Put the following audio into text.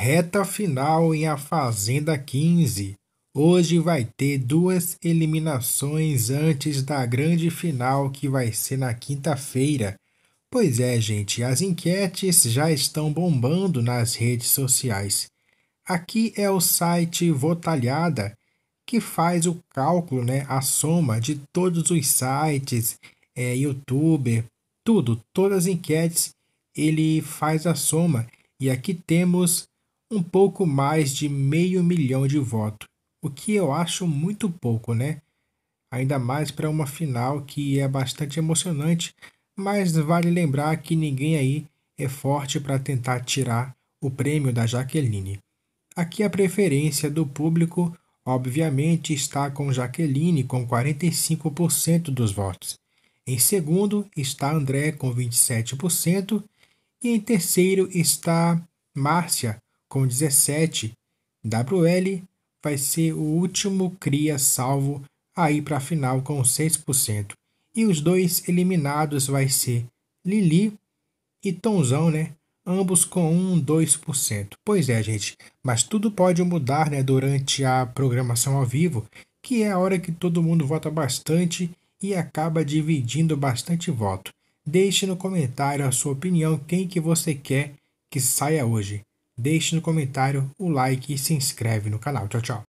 Reta final em A Fazenda 15. Hoje vai ter duas eliminações antes da grande final que vai ser na quinta-feira. Pois é, gente, as enquetes já estão bombando nas redes sociais. Aqui é o site Votalhada, que faz o cálculo, né, a soma de todos os sites, é, YouTube, tudo, todas as enquetes, ele faz a soma. E aqui temos um pouco mais de meio milhão de votos, o que eu acho muito pouco, né? Ainda mais para uma final que é bastante emocionante, mas vale lembrar que ninguém aí é forte para tentar tirar o prêmio da Jaqueline. Aqui a preferência do público, obviamente, está com Jaqueline com 45% dos votos. Em segundo está André com 27% e em terceiro está Márcia com 17, WL vai ser o último cria salvo aí para a final com 6%. E os dois eliminados vai ser Lili e Tonzão, né? Ambos com 1, 2%. Pois é, gente, mas tudo pode mudar, né, durante a programação ao vivo, que é a hora que todo mundo vota bastante e acaba dividindo bastante voto. Deixe no comentário a sua opinião quem que você quer que saia hoje deixe no comentário o like e se inscreve no canal. Tchau, tchau.